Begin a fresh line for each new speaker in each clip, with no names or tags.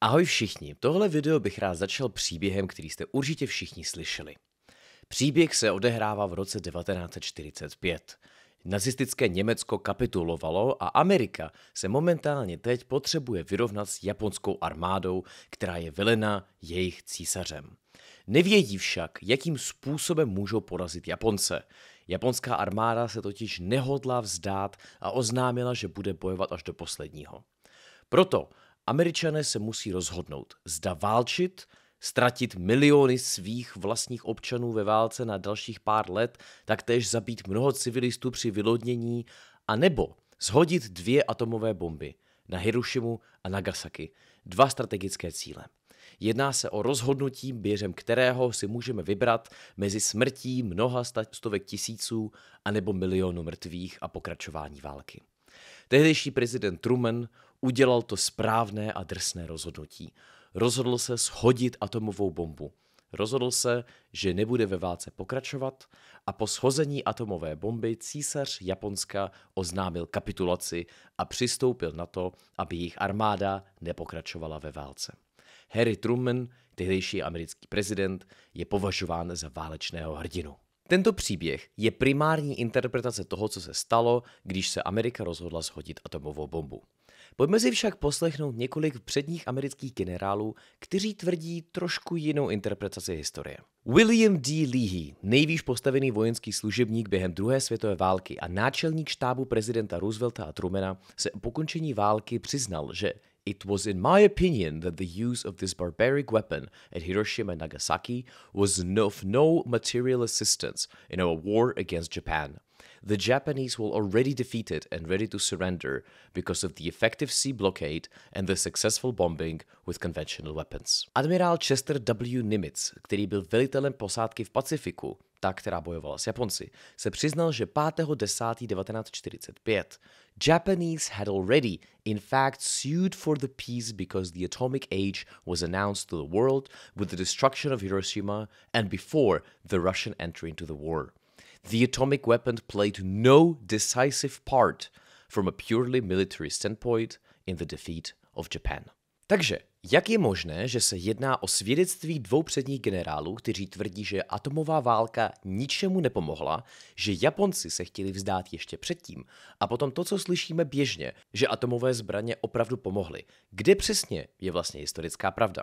Ahoj všichni, tohle video bych rád začal příběhem, který jste určitě všichni slyšeli. Příběh se odehrává v roce 1945. Nacistické Německo kapitulovalo a Amerika se momentálně teď potřebuje vyrovnat s japonskou armádou, která je velena jejich císařem. Nevědí však, jakým způsobem můžou porazit Japonce. Japonská armáda se totiž nehodlá vzdát a oznámila, že bude bojovat až do posledního. Proto Američané se musí rozhodnout, zda válčit, ztratit miliony svých vlastních občanů ve válce na dalších pár let, taktéž zabít mnoho civilistů při vylodnění, a nebo zhodit dvě atomové bomby na Hirošimu a Nagasaki. Dva strategické cíle. Jedná se o rozhodnutí, během kterého si můžeme vybrat mezi smrtí mnoha stovek tisíců a nebo milionu mrtvých a pokračování války. Tehdejší prezident Truman udělal to správné a drsné rozhodnutí. Rozhodl se shodit atomovou bombu. Rozhodl se, že nebude ve válce pokračovat a po shození atomové bomby císař Japonska oznámil kapitulaci a přistoupil na to, aby jejich armáda nepokračovala ve válce. Harry Truman, tehdejší americký prezident, je považován za válečného hrdinu. Tento příběh je primární interpretace toho, co se stalo, když se Amerika rozhodla shodit atomovou bombu. Pojďme si však poslechnout několik předních amerických generálů, kteří tvrdí trošku jinou interpretaci historie. William D. Leahy, nejvýš postavený vojenský služebník během druhé světové války a náčelník štábu prezidenta Roosevelta a Trumana, se po končení války přiznal, že It was in my opinion that the use of this barbaric weapon at Hiroshima and Nagasaki was of no material assistance in our war against Japan. the Japanese were already defeated and ready to surrender because of the effective sea blockade and the successful bombing with conventional weapons. Admirál Chester W. Nimitz, který byl velitelem posádky v Pacifiku, ta, která bojovala s Japonci, se přiznal, že 5.10.1945 Japanese had already, in fact, sued for the peace because the atomic age was announced to the world with the destruction of Hiroshima and before the Russian entry into the war. the atomic weapon played no decisive part from a purely military standpoint in the defeat of Japan. Takže, jak je možné, že se jedná o svědectví dvou předních generálů, kteří tvrdí, že atomová válka ničemu nepomohla, že Japonci se chtěli vzdát ještě předtím a potom to, co slyšíme běžně, že atomové zbraně opravdu pomohly. Kde přesně je vlastně historická pravda?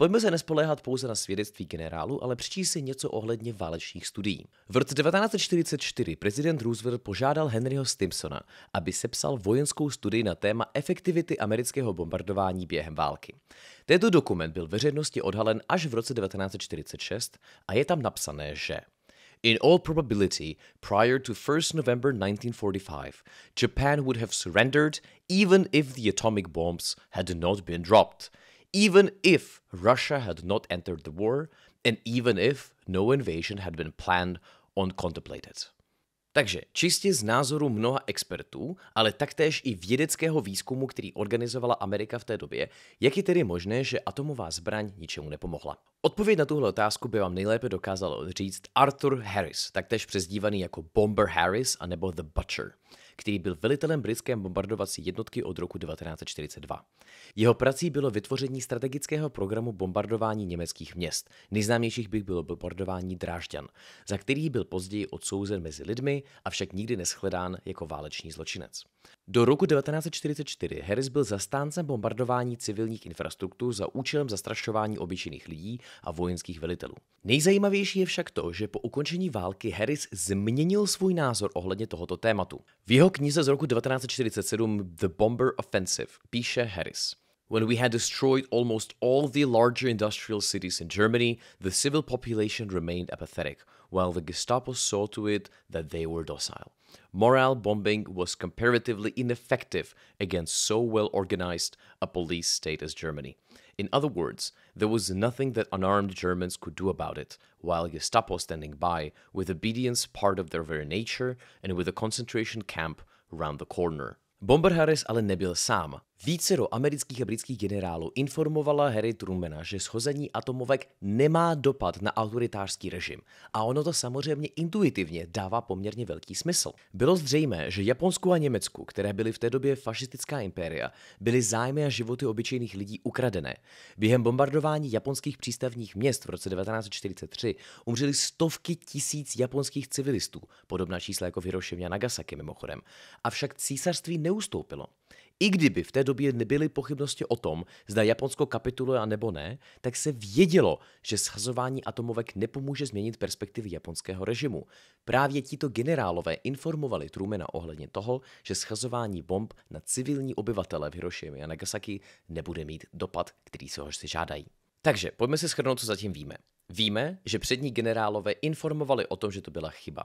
Pojďme se nespoléhat pouze na svědectví generálu, ale přičí si něco ohledně válečných studií. V roce 1944 prezident Roosevelt požádal Henryho Stimsona, aby sepsal vojenskou studii na téma efektivity amerického bombardování během války. Tento dokument byl veřejnosti odhalen až v roce 1946 a je tam napsané, že In all probability, prior to 1st November 1945, Japan would have surrendered even if the atomic bombs had not been dropped even if Russia had not entered the war and even if no invasion had been planned or contemplated. Takže čistě z názoru mnoha expertů, ale taktéž i vědeckého výzkumu, který organizovala Amerika v té době, jak je tedy možné, že atomová zbraň ničemu nepomohla? Odpověď na tuhle otázku by vám nejlépe dokázal říct Arthur Harris, taktéž přezdívaný jako Bomber Harris anebo The Butcher který byl velitelem britské bombardovací jednotky od roku 1942. Jeho prací bylo vytvoření strategického programu bombardování německých měst. Nejznámějších bych bylo bombardování Drážďan, za který byl později odsouzen mezi lidmi, avšak nikdy neschledán jako válečný zločinec. Do roku 1944 Harris byl zastáncem bombardování civilních infrastruktur za účelem zastrašování obyčejných lidí a vojenských velitelů. Nejzajímavější je však to, že po ukončení války Harris změnil svůj názor ohledně tohoto tématu. V jeho knize z roku 1947 The Bomber Offensive píše Harris. When we had destroyed almost all the larger industrial cities in Germany, the civil population remained apathetic, while the Gestapo saw to it that they were docile. morale bombing was comparatively ineffective against so well organized a police state as Germany. In other words, there was nothing that unarmed Germans could do about it, while Gestapo standing by, with obedience part of their very nature and with a concentration camp round the corner. Bombarhares ale nebyl sám. Vícero amerických a britských generálů informovala Harry Trumena, že schození atomovek nemá dopad na autoritářský režim. A ono to samozřejmě intuitivně dává poměrně velký smysl. Bylo zřejmé, že Japonsku a Německu, které byly v té době fašistická impéria, byly zájmy a životy obyčejných lidí ukradené. Během bombardování japonských přístavních měst v roce 1943 umřely stovky tisíc japonských civilistů, podobná čísla jako v Hirošimě a Nagasaki mimochodem. Avšak císařství neustoupilo. I kdyby v té době nebyly pochybnosti o tom, zda Japonsko kapituluje a nebo ne, tak se vědělo, že schazování atomovek nepomůže změnit perspektivy japonského režimu. Právě tito generálové informovali Trumena ohledně toho, že schazování bomb na civilní obyvatele v Hirošimi a Nagasaki nebude mít dopad, který se ho si žádají. Takže pojďme si shrnout, co zatím víme. Víme, že přední generálové informovali o tom, že to byla chyba.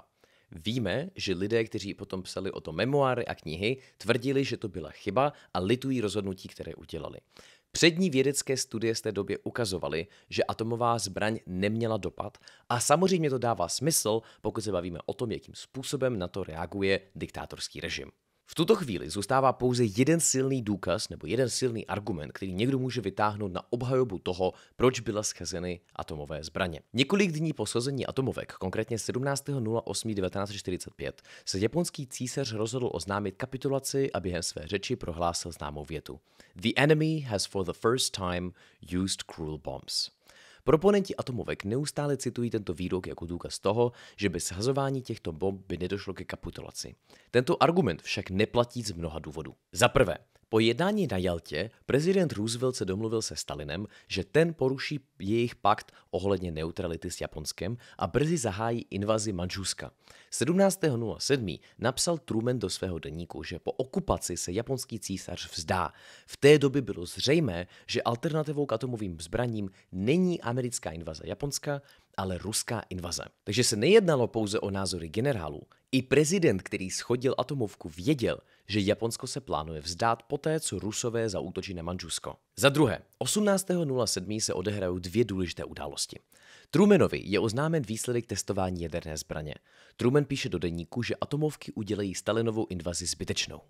Víme, že lidé, kteří potom psali o to memoáry a knihy, tvrdili, že to byla chyba a litují rozhodnutí, které udělali. Přední vědecké studie z té době ukazovaly, že atomová zbraň neměla dopad a samozřejmě to dává smysl, pokud se bavíme o tom, jakým způsobem na to reaguje diktátorský režim. V tuto chvíli zůstává pouze jeden silný důkaz nebo jeden silný argument, který někdo může vytáhnout na obhajobu toho, proč byla schazeny atomové zbraně. Několik dní po shození atomovek, konkrétně 17.08.1945, se japonský císař rozhodl oznámit kapitulaci a během své řeči prohlásil známou větu. The enemy has for the first time used cruel bombs. Proponenti atomovek neustále citují tento výrok jako důkaz toho, že bez shazování těchto bomb by nedošlo ke kapitulaci. Tento argument však neplatí z mnoha důvodů. Za prvé, po jednání na Jaltě prezident Roosevelt se domluvil se Stalinem, že ten poruší jejich pakt ohledně neutrality s Japonskem a brzy zahájí invazi Manžuska. 17.07. napsal Truman do svého deníku, že po okupaci se japonský císař vzdá. V té době bylo zřejmé, že alternativou k atomovým zbraním není americká invaze Japonska, ale ruská invaze. Takže se nejednalo pouze o názory generálů, i prezident, který schodil atomovku, věděl, že Japonsko se plánuje vzdát poté, co Rusové zaútočí na Manžusko. Za druhé, 18.07 se odehrajou dvě důležité události. Trumanovi je oznámen výsledek testování jaderné zbraně. Truman píše do deníku, že atomovky udělají Stalinovou invazi zbytečnou.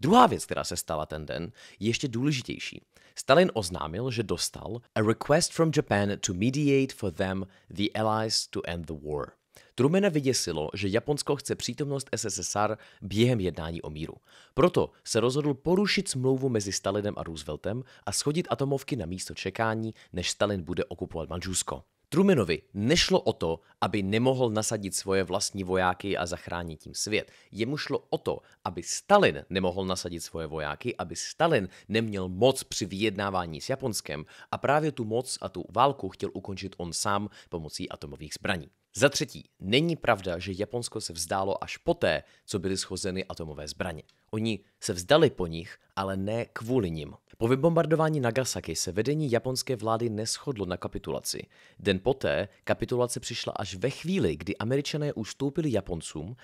Druhá věc, která se stala ten den, je ještě důležitější. Stalin oznámil, že dostal a request from Japan to mediate for them the allies to end the war. Trumena vyděsilo, že Japonsko chce přítomnost SSSR během jednání o míru. Proto se rozhodl porušit smlouvu mezi Stalinem a Rooseveltem a schodit atomovky na místo čekání, než Stalin bude okupovat Manžusko. Trumenovi nešlo o to, aby nemohl nasadit svoje vlastní vojáky a zachránit tím svět. Jemu šlo o to, aby Stalin nemohl nasadit svoje vojáky, aby Stalin neměl moc při vyjednávání s Japonskem a právě tu moc a tu válku chtěl ukončit on sám pomocí atomových zbraní. Za třetí, není pravda, že Japonsko se vzdálo až poté, co byly schozeny atomové zbraně. Oni se vzdali po nich, ale ne kvůli nim. Po vybombardování Nagasaki se vedení japonské vlády neschodlo na kapitulaci. Den poté kapitulace přišla až ve chvíli, kdy američané ustoupili Japoncům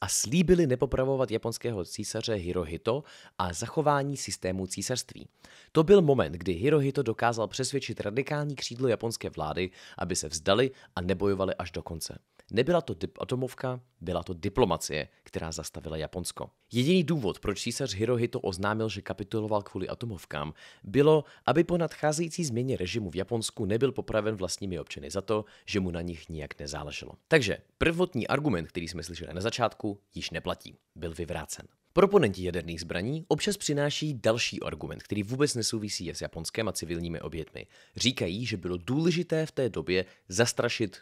a slíbili nepopravovat japonského císaře Hirohito a zachování systému císařství. To byl moment, kdy Hirohito dokázal přesvědčit radikální křídlo japonské vlády, aby se vzdali a nebojovali až do konce konce. Nebyla to dip- atomovka, byla to diplomacie, která zastavila Japonsko. Jediný důvod, proč císař Hirohito oznámil, že kapituloval kvůli atomovkám, bylo, aby po nadcházející změně režimu v Japonsku nebyl popraven vlastními občany za to, že mu na nich nijak nezáleželo. Takže prvotní argument, který jsme slyšeli na začátku, již neplatí. Byl vyvrácen. Proponenti jaderných zbraní občas přináší další argument, který vůbec nesouvisí s japonskými a civilními obětmi. Říkají, že bylo důležité v té době zastrašit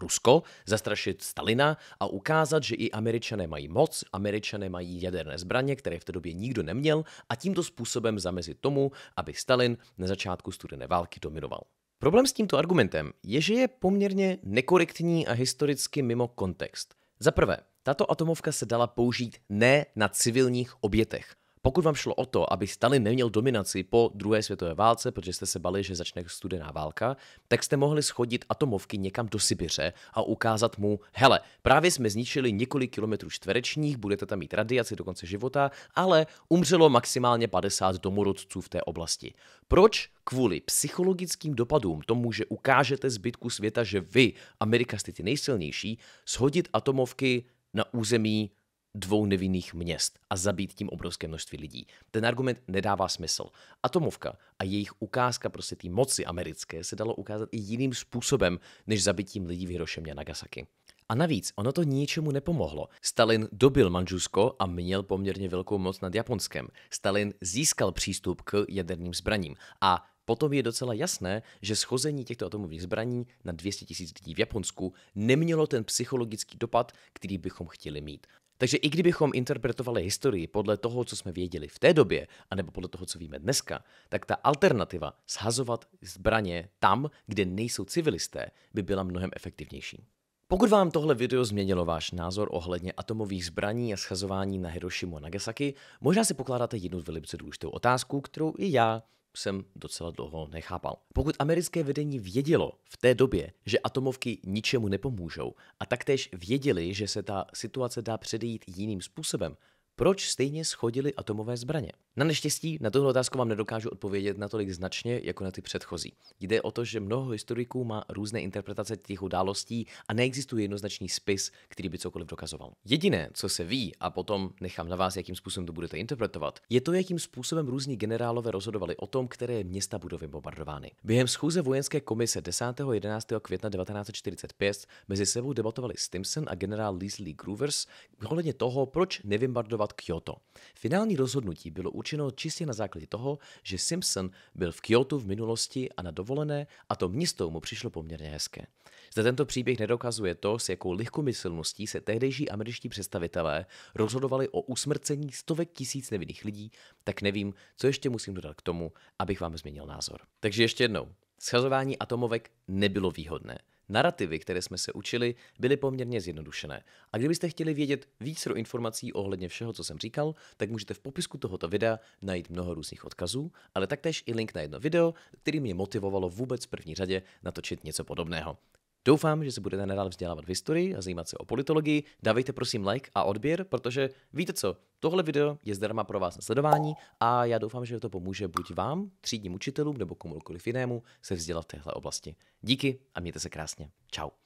Rusko, zastrašit Stalina a ukázat, že i američané mají moc, američané mají jaderné zbraně, které v té době nikdo neměl a tímto způsobem zamezit tomu, aby Stalin na začátku studené války dominoval. Problém s tímto argumentem je, že je poměrně nekorektní a historicky mimo kontext. Za prvé, tato atomovka se dala použít ne na civilních obětech, pokud vám šlo o to, aby Stalin neměl dominaci po druhé světové válce, protože jste se bali, že začne studená válka, tak jste mohli schodit atomovky někam do Sibiře a ukázat mu, hele, právě jsme zničili několik kilometrů čtverečních, budete tam mít radiaci do konce života, ale umřelo maximálně 50 domorodců v té oblasti. Proč? Kvůli psychologickým dopadům tomu, že ukážete zbytku světa, že vy, Amerika, jste ty nejsilnější, schodit atomovky na území dvou nevinných měst a zabít tím obrovské množství lidí. Ten argument nedává smysl. Atomovka a jejich ukázka prostě té moci americké se dalo ukázat i jiným způsobem, než zabitím lidí v Hirošimě a Nagasaki. A navíc, ono to ničemu nepomohlo. Stalin dobil Manžusko a měl poměrně velkou moc nad Japonskem. Stalin získal přístup k jaderným zbraním a potom je docela jasné, že schození těchto atomových zbraní na 200 000 lidí v Japonsku nemělo ten psychologický dopad, který bychom chtěli mít. Takže i kdybychom interpretovali historii podle toho, co jsme věděli v té době, anebo podle toho, co víme dneska, tak ta alternativa shazovat zbraně tam, kde nejsou civilisté, by byla mnohem efektivnější. Pokud vám tohle video změnilo váš názor ohledně atomových zbraní a schazování na Hiroshima a Nagasaki, možná si pokládáte jednu velice důležitou otázku, kterou i já jsem docela dlouho nechápal. Pokud americké vedení vědělo v té době, že atomovky ničemu nepomůžou a taktéž věděli, že se ta situace dá předejít jiným způsobem, proč stejně schodili atomové zbraně? Na neštěstí na tuhle otázku vám nedokážu odpovědět natolik značně jako na ty předchozí. Jde o to, že mnoho historiků má různé interpretace těch událostí a neexistuje jednoznačný spis, který by cokoliv dokazoval. Jediné, co se ví, a potom nechám na vás, jakým způsobem to budete interpretovat, je to, jakým způsobem různí generálové rozhodovali o tom, které města budou bombardovány. Během schůze vojenské komise 10. 11. května 1945 mezi sebou debatovali Stimson a generál Leslie Groovers ohledně toho, proč nevymbardovat Kyoto. Finální rozhodnutí bylo určitě učinil čistě na základě toho, že Simpson byl v Kyoto v minulosti a na dovolené a to město mu přišlo poměrně hezké. Zde tento příběh nedokazuje to, s jakou lehkomyslností se tehdejší američtí představitelé rozhodovali o usmrcení stovek tisíc nevinných lidí, tak nevím, co ještě musím dodat k tomu, abych vám změnil názor. Takže ještě jednou, schazování atomovek nebylo výhodné. Narrativy, které jsme se učili, byly poměrně zjednodušené. A kdybyste chtěli vědět víc do informací ohledně všeho, co jsem říkal, tak můžete v popisku tohoto videa najít mnoho různých odkazů, ale taktéž i link na jedno video, který mě motivovalo vůbec v první řadě natočit něco podobného. Doufám, že se budete nadále vzdělávat v historii a zajímat se o politologii. Dávejte prosím like a odběr, protože víte co, tohle video je zdarma pro vás na sledování a já doufám, že to pomůže buď vám, třídním učitelům nebo komukoliv jinému se vzdělat v téhle oblasti. Díky a mějte se krásně. Ciao.